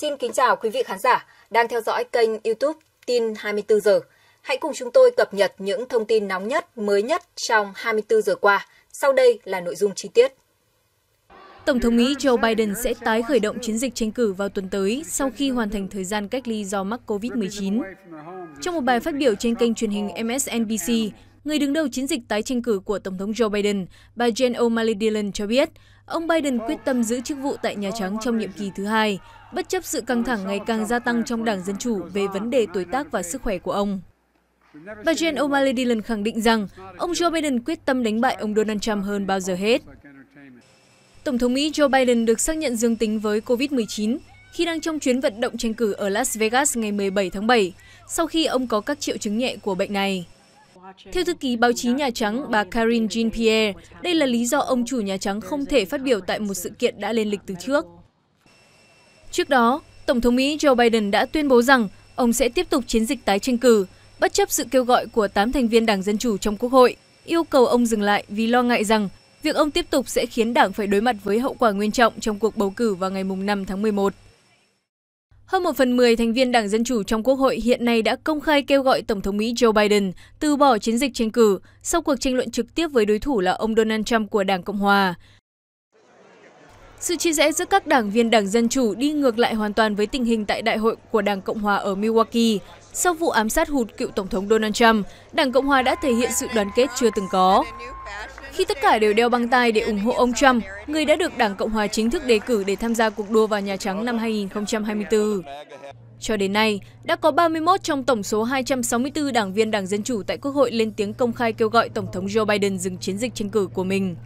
Xin kính chào quý vị khán giả đang theo dõi kênh YouTube Tin 24 giờ. Hãy cùng chúng tôi cập nhật những thông tin nóng nhất, mới nhất trong 24 giờ qua. Sau đây là nội dung chi tiết. Tổng thống Mỹ Joe Biden sẽ tái khởi động chiến dịch tranh cử vào tuần tới sau khi hoàn thành thời gian cách ly do mắc COVID-19. Trong một bài phát biểu trên kênh truyền hình MSNBC, người đứng đầu chiến dịch tái tranh cử của Tổng thống Joe Biden, bà Jen O'Malley Dillon cho biết, ông Biden quyết tâm giữ chức vụ tại Nhà Trắng trong nhiệm kỳ thứ hai, bất chấp sự căng thẳng ngày càng gia tăng trong Đảng Dân Chủ về vấn đề tuổi tác và sức khỏe của ông. Bà Jen O'Malley Dillon khẳng định rằng ông Joe Biden quyết tâm đánh bại ông Donald Trump hơn bao giờ hết. Tổng thống Mỹ Joe Biden được xác nhận dương tính với COVID-19 khi đang trong chuyến vận động tranh cử ở Las Vegas ngày 17 tháng 7, sau khi ông có các triệu chứng nhẹ của bệnh này. Theo thư ký báo chí Nhà Trắng, bà Karine Jean-Pierre, đây là lý do ông chủ Nhà Trắng không thể phát biểu tại một sự kiện đã lên lịch từ trước. Trước đó, Tổng thống Mỹ Joe Biden đã tuyên bố rằng ông sẽ tiếp tục chiến dịch tái tranh cử, bất chấp sự kêu gọi của 8 thành viên Đảng Dân Chủ trong Quốc hội, yêu cầu ông dừng lại vì lo ngại rằng việc ông tiếp tục sẽ khiến đảng phải đối mặt với hậu quả nguyên trọng trong cuộc bầu cử vào ngày 5 tháng 11. Hơn một phần 10 thành viên Đảng Dân Chủ trong Quốc hội hiện nay đã công khai kêu gọi Tổng thống Mỹ Joe Biden từ bỏ chiến dịch tranh cử sau cuộc tranh luận trực tiếp với đối thủ là ông Donald Trump của Đảng Cộng Hòa. Sự chia rẽ giữa các đảng viên Đảng Dân Chủ đi ngược lại hoàn toàn với tình hình tại đại hội của Đảng Cộng Hòa ở Milwaukee. Sau vụ ám sát hụt cựu Tổng thống Donald Trump, Đảng Cộng Hòa đã thể hiện sự đoàn kết chưa từng có. Khi tất cả đều đeo băng tay để ủng hộ ông Trump, người đã được Đảng Cộng Hòa chính thức đề cử để tham gia cuộc đua vào Nhà Trắng năm 2024. Cho đến nay, đã có 31 trong tổng số 264 đảng viên Đảng Dân Chủ tại Quốc hội lên tiếng công khai kêu gọi Tổng thống Joe Biden dừng chiến dịch tranh cử của mình.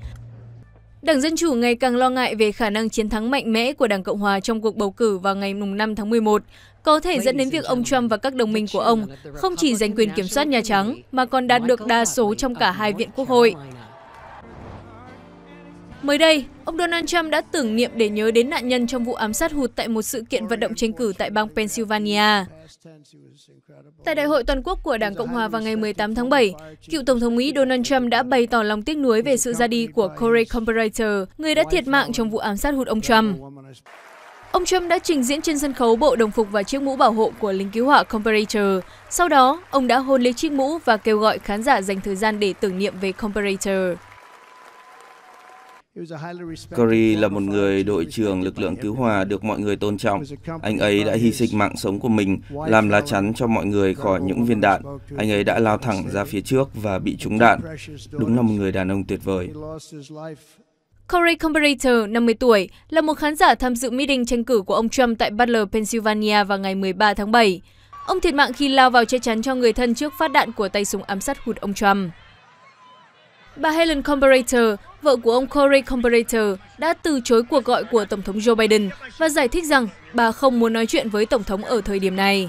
Đảng Dân Chủ ngày càng lo ngại về khả năng chiến thắng mạnh mẽ của Đảng Cộng Hòa trong cuộc bầu cử vào ngày 5 tháng 11, có thể dẫn đến việc ông Trump và các đồng minh của ông không chỉ giành quyền kiểm soát Nhà Trắng mà còn đạt được đa số trong cả hai viện quốc hội. Mới đây, ông Donald Trump đã tưởng niệm để nhớ đến nạn nhân trong vụ ám sát hụt tại một sự kiện vận động tranh cử tại bang Pennsylvania. Tại đại hội toàn quốc của Đảng Cộng Hòa vào ngày 18 tháng 7, cựu Tổng thống Mỹ Donald Trump đã bày tỏ lòng tiếc nuối về sự ra đi của Corey Comperator, người đã thiệt mạng trong vụ ám sát hụt ông Trump. Ông Trump đã trình diễn trên sân khấu bộ đồng phục và chiếc mũ bảo hộ của lính cứu hỏa Comparator. Sau đó, ông đã hôn lấy chiếc mũ và kêu gọi khán giả dành thời gian để tưởng niệm về Comparator. Curry là một người đội trưởng lực lượng cứu hỏa được mọi người tôn trọng. Anh ấy đã hy sinh mạng sống của mình làm lá chắn cho mọi người khỏi những viên đạn. Anh ấy đã lao thẳng ra phía trước và bị trúng đạn. Đúng là một người đàn ông tuyệt vời. Corey Comparator, 50 tuổi, là một khán giả tham dự meeting tranh cử của ông Trump tại Butler, Pennsylvania vào ngày 13 tháng 7. Ông thiệt mạng khi lao vào che chắn cho người thân trước phát đạn của tay súng ám sát hụt ông Trump. Bà Helen Comparator, vợ của ông Corey Comparator, đã từ chối cuộc gọi của Tổng thống Joe Biden và giải thích rằng bà không muốn nói chuyện với Tổng thống ở thời điểm này.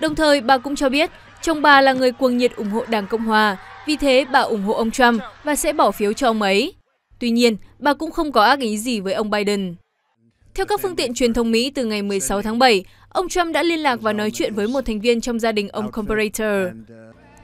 Đồng thời, bà cũng cho biết chồng bà là người cuồng nhiệt ủng hộ Đảng Cộng Hòa, vì thế bà ủng hộ ông Trump và sẽ bỏ phiếu cho ông ấy. Tuy nhiên, bà cũng không có ác ý gì với ông Biden. Theo các phương tiện truyền thông Mỹ từ ngày 16 tháng 7, ông Trump đã liên lạc và nói chuyện với một thành viên trong gia đình ông Comparator.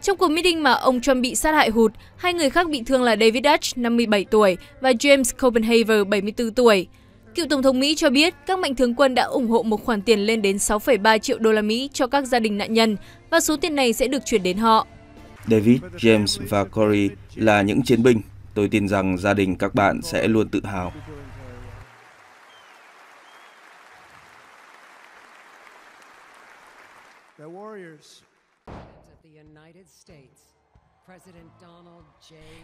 Trong cuộc meeting mà ông Trump bị sát hại hụt, hai người khác bị thương là David Dutch, 57 tuổi, và James Copenhaver, 74 tuổi. Cựu Tổng thống Mỹ cho biết các mạnh thường quân đã ủng hộ một khoản tiền lên đến 6,3 triệu đô la Mỹ cho các gia đình nạn nhân và số tiền này sẽ được chuyển đến họ. David, James và Corey là những chiến binh. Tôi tin rằng gia đình các bạn sẽ luôn tự hào. The Warriors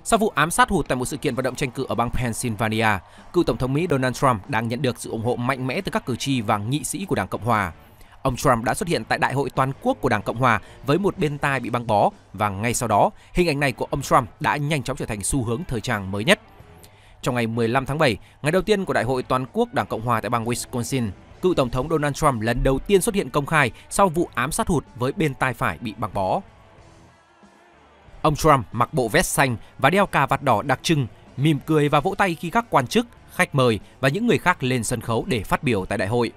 sau vụ ám sát hụt tại một sự kiện vận động tranh cử ở bang Pennsylvania, cựu Tổng thống Mỹ Donald Trump đang nhận được sự ủng hộ mạnh mẽ từ các cử tri và nghị sĩ của Đảng Cộng Hòa. Ông Trump đã xuất hiện tại Đại hội Toàn quốc của Đảng Cộng Hòa với một bên tai bị băng bó và ngay sau đó, hình ảnh này của ông Trump đã nhanh chóng trở thành xu hướng thời trang mới nhất. Trong ngày 15 tháng 7, ngày đầu tiên của Đại hội Toàn quốc Đảng Cộng Hòa tại bang Wisconsin, cựu Tổng thống Donald Trump lần đầu tiên xuất hiện công khai sau vụ ám sát hụt với bên tai phải bị băng bó. Ông Trump mặc bộ vest xanh và đeo cà vạt đỏ đặc trưng, mỉm cười và vỗ tay khi các quan chức, khách mời và những người khác lên sân khấu để phát biểu tại đại hội.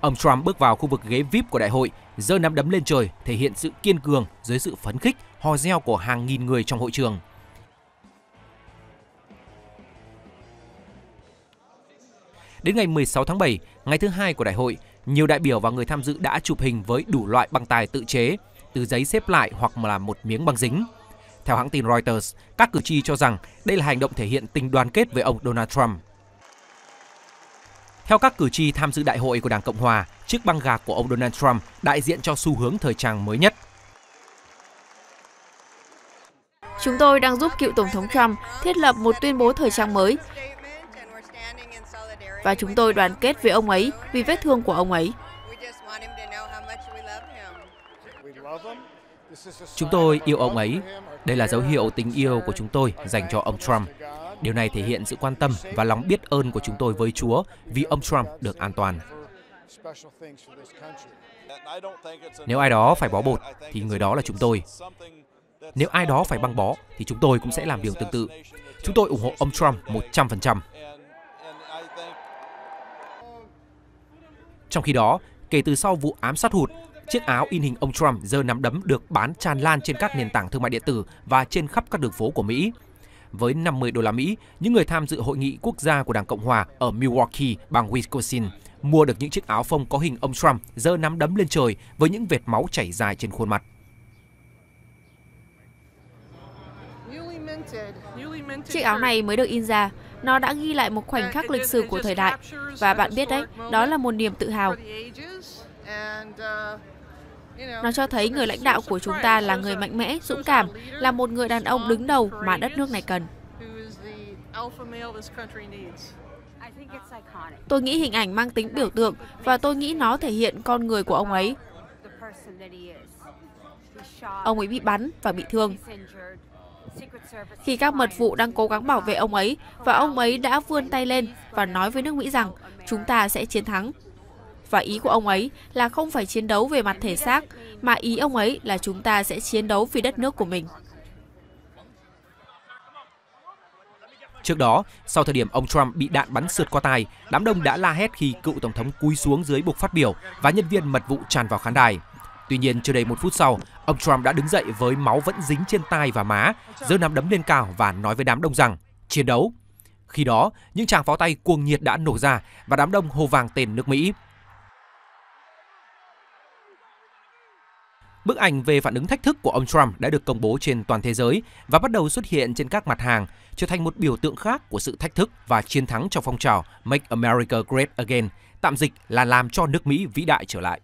Ông Trump bước vào khu vực ghế VIP của đại hội, giơ nắm đấm lên trời, thể hiện sự kiên cường dưới sự phấn khích, hò reo của hàng nghìn người trong hội trường. Đến ngày 16 tháng 7, ngày thứ hai của đại hội, nhiều đại biểu và người tham dự đã chụp hình với đủ loại băng tài tự chế, từ giấy xếp lại hoặc là một miếng băng dính. Theo hãng tin Reuters, các cử tri cho rằng đây là hành động thể hiện tình đoàn kết với ông Donald Trump. Theo các cử tri tham dự đại hội của Đảng Cộng Hòa, chiếc băng gạc của ông Donald Trump đại diện cho xu hướng thời trang mới nhất. Chúng tôi đang giúp cựu Tổng thống Trump thiết lập một tuyên bố thời trang mới và chúng tôi đoàn kết với ông ấy vì vết thương của ông ấy. Chúng tôi yêu ông ấy. Đây là dấu hiệu tình yêu của chúng tôi dành cho ông Trump. Điều này thể hiện sự quan tâm và lòng biết ơn của chúng tôi với Chúa vì ông Trump được an toàn. Nếu ai đó phải bó bột thì người đó là chúng tôi. Nếu ai đó phải băng bó thì chúng tôi cũng sẽ làm điều tương tự. Chúng tôi ủng hộ ông Trump 100%. Trong khi đó, kể từ sau vụ ám sát hụt, chiếc áo in hình ông Trump giờ nắm đấm được bán tràn lan trên các nền tảng thương mại điện tử và trên khắp các đường phố của Mỹ. Với 50 đô la Mỹ, những người tham dự hội nghị quốc gia của Đảng Cộng hòa ở Milwaukee, bang Wisconsin, mua được những chiếc áo phông có hình ông Trump giơ nắm đấm lên trời với những vệt máu chảy dài trên khuôn mặt. Chiếc áo này mới được in ra, nó đã ghi lại một khoảnh khắc lịch sử của thời đại. Và bạn biết đấy, đó là một niềm tự hào. Nó cho thấy người lãnh đạo của chúng ta là người mạnh mẽ, dũng cảm, là một người đàn ông đứng đầu mà đất nước này cần. Tôi nghĩ hình ảnh mang tính biểu tượng và tôi nghĩ nó thể hiện con người của ông ấy. Ông ấy bị bắn và bị thương. Khi các mật vụ đang cố gắng bảo vệ ông ấy và ông ấy đã vươn tay lên và nói với nước Mỹ rằng chúng ta sẽ chiến thắng. Và ý của ông ấy là không phải chiến đấu về mặt thể xác, mà ý ông ấy là chúng ta sẽ chiến đấu vì đất nước của mình. Trước đó, sau thời điểm ông Trump bị đạn bắn sượt qua tai, đám đông đã la hét khi cựu tổng thống cúi xuống dưới buộc phát biểu và nhân viên mật vụ tràn vào khán đài. Tuy nhiên, chưa đầy một phút sau, ông Trump đã đứng dậy với máu vẫn dính trên tai và má, giơ nắm đấm lên cao và nói với đám đông rằng chiến đấu. Khi đó, những tràng pháo tay cuồng nhiệt đã nổ ra và đám đông hô vàng tên nước Mỹ. Bức ảnh về phản ứng thách thức của ông Trump đã được công bố trên toàn thế giới và bắt đầu xuất hiện trên các mặt hàng, trở thành một biểu tượng khác của sự thách thức và chiến thắng trong phong trào Make America Great Again, tạm dịch là làm cho nước Mỹ vĩ đại trở lại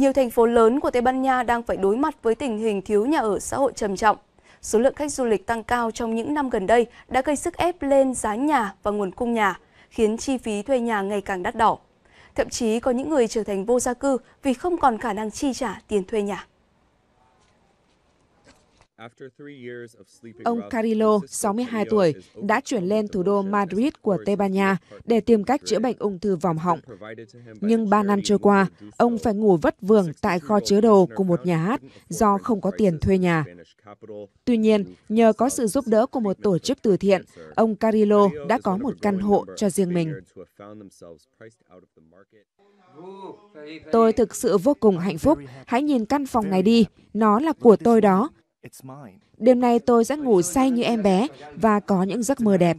nhiều thành phố lớn của Tây Ban Nha đang phải đối mặt với tình hình thiếu nhà ở xã hội trầm trọng. Số lượng khách du lịch tăng cao trong những năm gần đây đã gây sức ép lên giá nhà và nguồn cung nhà, khiến chi phí thuê nhà ngày càng đắt đỏ. Thậm chí có những người trở thành vô gia cư vì không còn khả năng chi trả tiền thuê nhà. Ông Carrillo, 62 tuổi, đã chuyển lên thủ đô Madrid của Tây Ban Nha để tìm cách chữa bệnh ung thư vòng họng. Nhưng 3 năm trôi qua, ông phải ngủ vất vưởng tại kho chứa đồ của một nhà hát do không có tiền thuê nhà. Tuy nhiên, nhờ có sự giúp đỡ của một tổ chức từ thiện, ông Carillo đã có một căn hộ cho riêng mình. Tôi thực sự vô cùng hạnh phúc. Hãy nhìn căn phòng này đi. Nó là của tôi đó. Đêm nay tôi sẽ ngủ say như em bé và có những giấc mơ đẹp.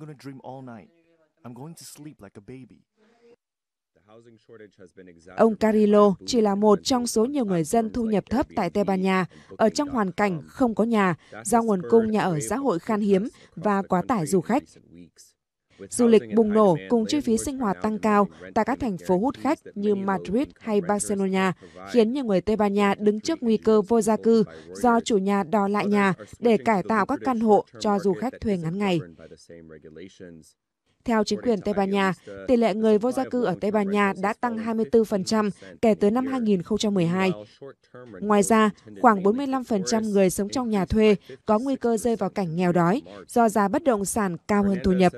Ông Carillo chỉ là một trong số nhiều người dân thu nhập thấp tại Tây Ban Nha, ở trong hoàn cảnh không có nhà, do nguồn cung nhà ở xã hội khan hiếm và quá tải du khách du lịch bùng nổ cùng chi phí sinh hoạt tăng cao tại các thành phố hút khách như Madrid hay Barcelona, khiến nhiều người Tây Ban Nha đứng trước nguy cơ vô gia cư do chủ nhà đòi lại nhà để cải tạo các căn hộ cho du khách thuê ngắn ngày. Theo chính quyền Tây Ban Nha, tỷ lệ người vô gia cư ở Tây Ban Nha đã tăng 24% kể từ năm 2012. Ngoài ra, khoảng 45% người sống trong nhà thuê có nguy cơ rơi vào cảnh nghèo đói do giá bất động sản cao hơn thu nhập.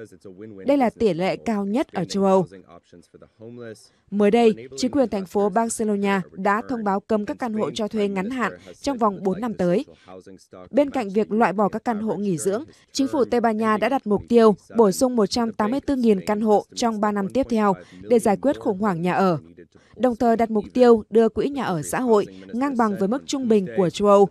Đây là tỷ lệ cao nhất ở châu Âu. Mới đây, chính quyền thành phố Barcelona đã thông báo cấm các căn hộ cho thuê ngắn hạn trong vòng 4 năm tới. Bên cạnh việc loại bỏ các căn hộ nghỉ dưỡng, chính phủ Tây Ban Nha đã đặt mục tiêu bổ sung 184.000 căn hộ trong 3 năm tiếp theo để giải quyết khủng hoảng nhà ở. Đồng thời đặt mục tiêu đưa quỹ nhà ở xã hội ngang bằng với mức trung bình của châu Âu